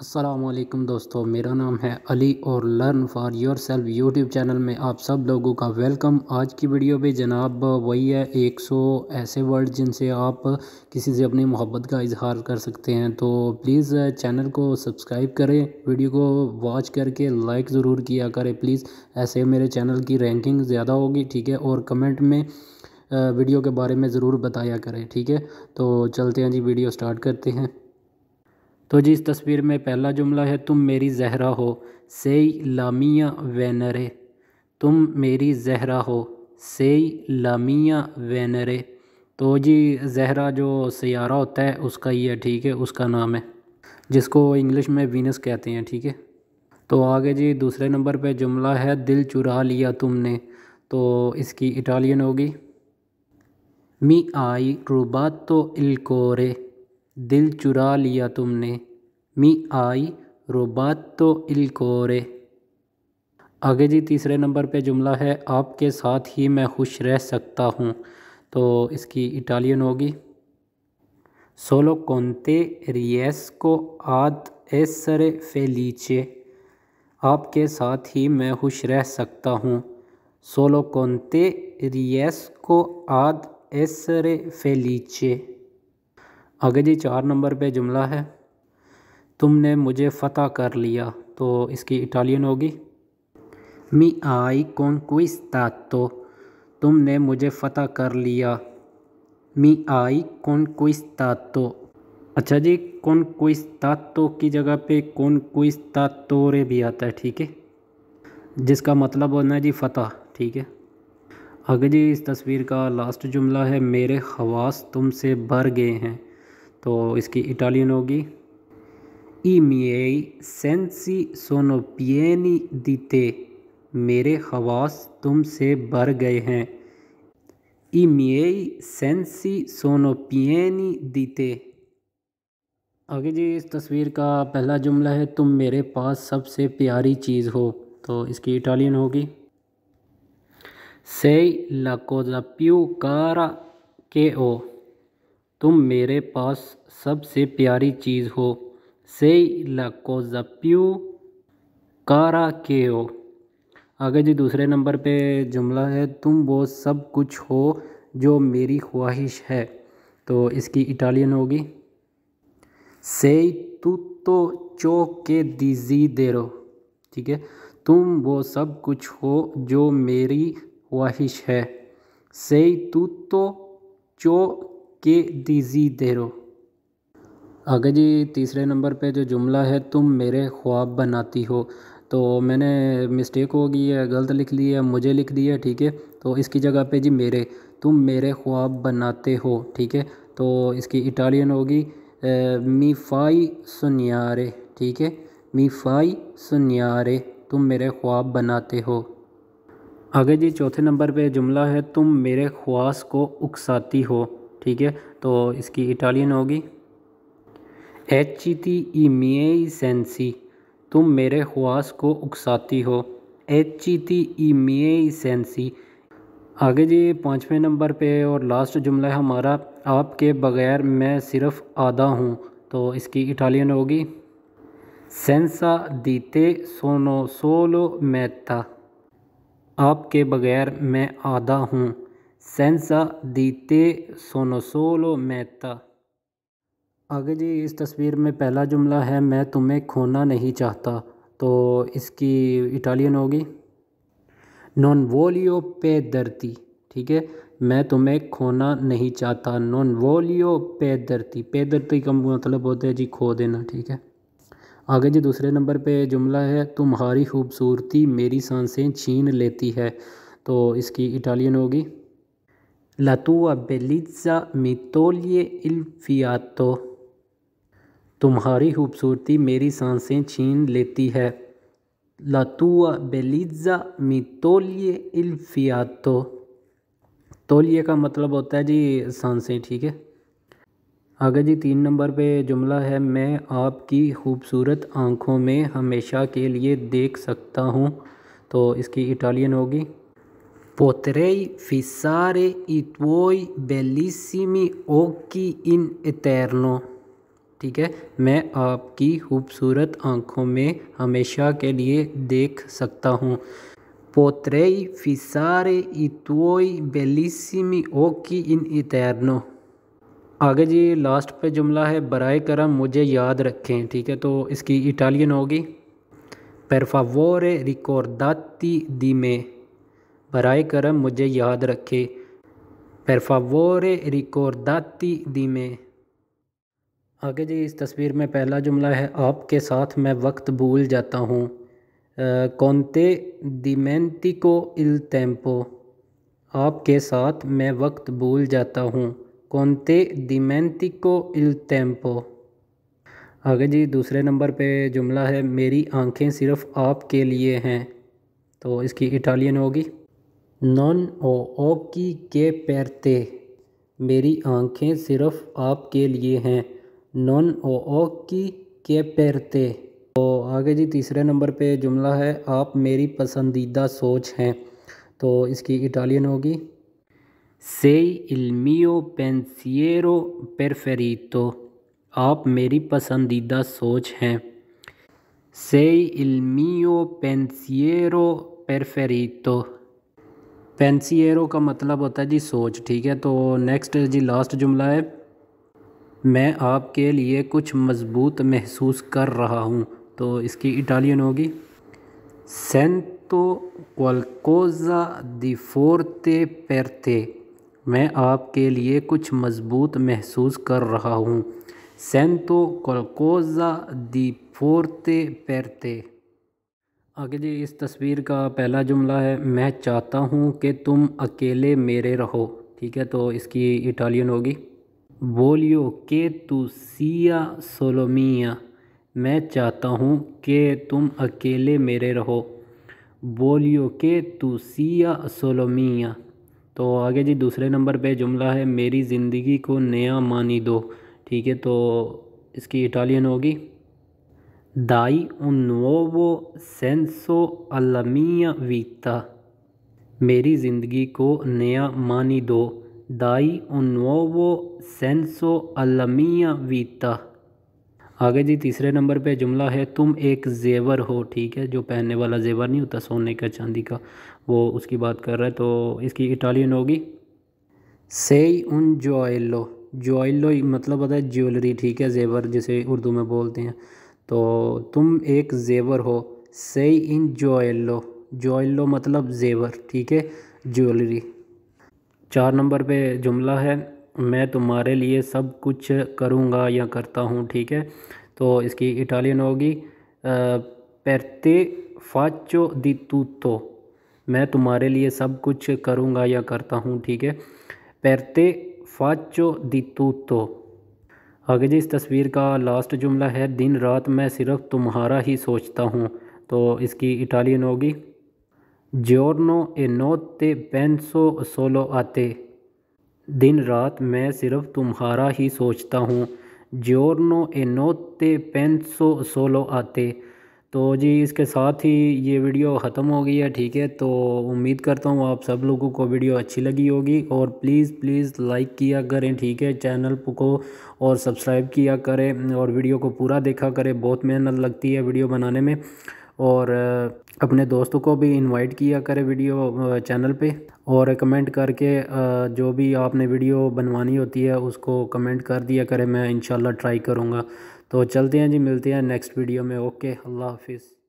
असलकम दोस्तों मेरा नाम है अली और learn for yourself YouTube channel में आप सब लोगों का वेलकम आज की वीडियो में जनाब वही है 100 ऐसे वर्ड जिनसे आप किसी से अपनी मोहब्बत का इजहार कर सकते हैं तो प्लीज़ चैनल को सब्सक्राइब करें वीडियो को वॉच करके लाइक ज़रूर किया करें प्लीज़ ऐसे मेरे चैनल की रैंकिंग ज़्यादा होगी ठीक है और कमेंट में वीडियो के बारे में ज़रूर बताया करें ठीक है तो चलते हैं जी वीडियो स्टार्ट करते हैं तो जी इस तस्वीर में पहला जुमला है तुम मेरी जहरा हो सेई लामिया वैनरे तुम मेरी जहरा हो सेई लामिया वैनरे तो जी जहरा जो सारा होता है उसका ही है ठीक है उसका नाम है जिसको इंग्लिश में वीनस कहते हैं ठीक है तो आगे जी दूसरे नंबर पे जुमला है दिल चुरा लिया तुमने तो इसकी इटालियन होगी मी आई रुबा तो इलकोरे दिल चुरा लिया तुमने मी आई रोबात तो इल कोरे आगे जी तीसरे नंबर पे जुमला है आपके साथ ही मैं खुश रह सकता हूँ तो इसकी इटालियन होगी सोलो कौनते रियस को आद एसरे फेलीचे आपके साथ ही मैं खुश रह सकता हूँ सोलो कौनते रियस को आद एसरे फेलीचे आगे जी चार नंबर पे जुमला है तुमने मुझे फ़तह कर लिया तो इसकी इटालियन होगी मी आई कौन कॉन्क्विस्ता तो तुमने मुझे फ़तह कर लिया मी आई कॉन्क्विस्ता तो अच्छा जी कौन कॉन्क्विस्ता तो की जगह पे तो रे भी आता है ठीक है जिसका मतलब होना है जी फ़तह ठीक है आगे जी इस तस्वीर का लास्ट जुमला है मेरे खवास तुमसे भर गए हैं तो इसकी इटालियन होगी ई मिए सेंसी सोनो पियनी दीते मेरे खवास तुमसे भर गए हैं ई मिए सेंसी सोनो पियनी दीते आगे जी इस तस्वीर का पहला जुमला है तुम मेरे पास सबसे प्यारी चीज़ हो तो इसकी इटालियन होगी से ला प्यू कारा के ओ तुम मेरे पास सबसे प्यारी चीज़ हो से लको जप्यू कारा के हो आगे जी दूसरे नंबर पे जुमला है तुम वो सब कुछ हो जो मेरी ख्वाहिश है तो इसकी इटालियन होगी से तू तो चो के दीजी रो ठीक है तुम वो सब कुछ हो जो मेरी ख्वाहिश है से तू तो चो के दीजी देरो आगे जी तीसरे नंबर पे जो जुमला है तुम मेरे ख्वाब बनाती हो तो मैंने मिस्टेक हो गई है गलत लिख ली है मुझे लिख दिया ठीक है तो इसकी जगह पे जी मेरे तुम मेरे ख्वाब बनाते हो ठीक है तो इसकी इटालियन होगी मीफाई सुनियारे ठीक है मीफाई सुनियारे तुम मेरे ख्वाब बनाते हो आगे जी चौथे नंबर पे जुमला है तुम मेरे ख्वास को उकसाती हो ठीक है तो इसकी इटालियन होगी एचिती ई मिए सेंसी तुम मेरे ख्वास को उकसाती हो एचिती ई मिए सेंसी आगे जी पाँचवें नंबर पे और लास्ट जुमला है हमारा आपके बगैर मैं सिर्फ आधा हूँ तो इसकी इटालियन होगी सेंसा दीते सोनो सोलो मैथा आपके बगैर मैं आधा हूँ सेंसा दीते सोनो सोलो मैता आगे जी इस तस्वीर में पहला जुमला है मैं तुम्हें खोना नहीं चाहता तो इसकी इटालियन होगी नॉन वोलियो पे दर्ती ठीक है मैं तुम्हें खोना नहीं चाहता नॉन वोलियो पे दर्ती पे दर्ती का मतलब होता है जी खो देना ठीक है आगे जी दूसरे नंबर पे जुमला है तुम्हारी खूबसूरती मेरी सांसें छीन लेती है तो इसकी इटालियन होगी La tua bellezza mi toglie il fiato. तुम्हारी खूबसूरती मेरी सांसें छीन लेती है लतुआ tua bellezza mi toglie तोलिए का मतलब होता है जी सांसें ठीक है आगे जी तीन नंबर पे जुमला है मैं आपकी खूबसूरत आँखों में हमेशा के लिए देख सकता हूँ तो इसकी इटालियन होगी Potrei fissare i tuoi bellissimi occhi in eterno ठीक है मैं आपकी खूबसूरत आँखों में हमेशा के लिए देख सकता हूँ पोतरेई फिसारे इतोई बेलिसमि ओ की इन इतरनो आगे जी लास्ट पे जुमला है बरए करम मुझे याद रखें ठीक है तो इसकी इटालियन होगी पेरफावोरे रिकॉर्दाती दी में बर करम मुझे याद रखे per रिकोरदाती दीमे आगे जी इस तस्वीर में पहला जुमला है आपके साथ मैं वक्त भूल जाता हूँ कौनते दिमेंती को इल टेम्पो आपके साथ मैं वक्त भूल जाता हूँ कौनते दिमेंती को इल टेम्पो आगे जी दूसरे नंबर पे जुमला है मेरी आंखें सिर्फ आपके लिए हैं तो इसकी इटालियन होगी नॉन ओ ओ की के पैरते मेरी आँखें सिर्फ आपके लिए हैं नॉन ओ ओ की के पैरते तो आगे जी तीसरे नंबर पे जुमला है आप मेरी पसंदीदा सोच हैं तो इसकी इटालियन होगी से il पेंसियरो pensiero आप मेरी पसंदीदा सोच हैं से il पेंसियरो pensiero पेंसियरो का मतलब होता है जी सोच ठीक है तो नेक्स्ट जी लास्ट जुमला है मैं आपके लिए कुछ मजबूत महसूस कर रहा हूँ तो इसकी इटालियन होगी सेंटो क्वालकोजा दी फोरते पेरते मैं आपके लिए कुछ मजबूत महसूस कर रहा हूँ सेंतो क्वालकोजा दी फोरते पेरते आगे जी इस तस्वीर का पहला जुमला है मैं चाहता हूँ कि तुम अकेले मेरे रहो ठीक है तो इसकी इटालियन होगी बोलियो के तू सिया सोलोमिया मैं चाहता हूँ कि तुम अकेले मेरे रहो बोलियो के तू सिया सोलोमिया तो आगे जी दूसरे नंबर पे जुमला है मेरी ज़िंदगी को नया मानी दो ठीक है तो इसकी इटालियन होगी Dai un nuovo senso alla mia vita. मेरी ज़िंदगी को नया मानी दो दाई un nuovo senso alla mia vita. आगे जी तीसरे नंबर पे जुमला है तुम एक जेवर हो ठीक है जो पहनने वाला जेवर नहीं होता सोने का चांदी का वो उसकी बात कर रहा है तो इसकी इटालियन होगी सेई उन जोइलो जोइलो मतलब होता है ज्वेलरी ठीक है जेवर जिसे उर्दू में बोलते हैं तो तुम एक जेवर हो सही इन जोयल्लो जोयल्लो मतलब जेवर ठीक है ज्वेलरी चार नंबर पे जुमला है मैं तुम्हारे लिए सब कुछ करूँगा या करता हूँ ठीक है तो इसकी इटालियन होगी पैरते फाचो दी तूतो मैं तुम्हारे लिए सब कुछ करूँगा या करता हूँ ठीक है पैरते फाचो दी तूतो आगे जी इस तस्वीर का लास्ट जुमला है दिन रात मैं सिर्फ तुम्हारा ही सोचता हूँ तो इसकी इटालियन होगी जोरनो ए नोते पेंसो सोलो आते दिन रात मैं सिर्फ तुम्हारा ही सोचता हूँ जोरनो ए नोते पेंसो सोलो आते तो जी इसके साथ ही ये वीडियो ख़त्म हो गई है ठीक है तो उम्मीद करता हूँ आप सब लोगों को वीडियो अच्छी लगी होगी और प्लीज़ प्लीज़ लाइक किया करें ठीक है चैनल को और सब्सक्राइब किया करें और वीडियो को पूरा देखा करें बहुत मेहनत लगती है वीडियो बनाने में और अपने दोस्तों को भी इनवाइट किया करें वीडियो चैनल पे और कमेंट करके जो भी आपने वीडियो बनवानी होती है उसको कमेंट कर दिया करें मैं इनशाला ट्राई करूँगा तो चलते हैं जी मिलते हैं नेक्स्ट वीडियो में ओके अल्लाह हाफिज़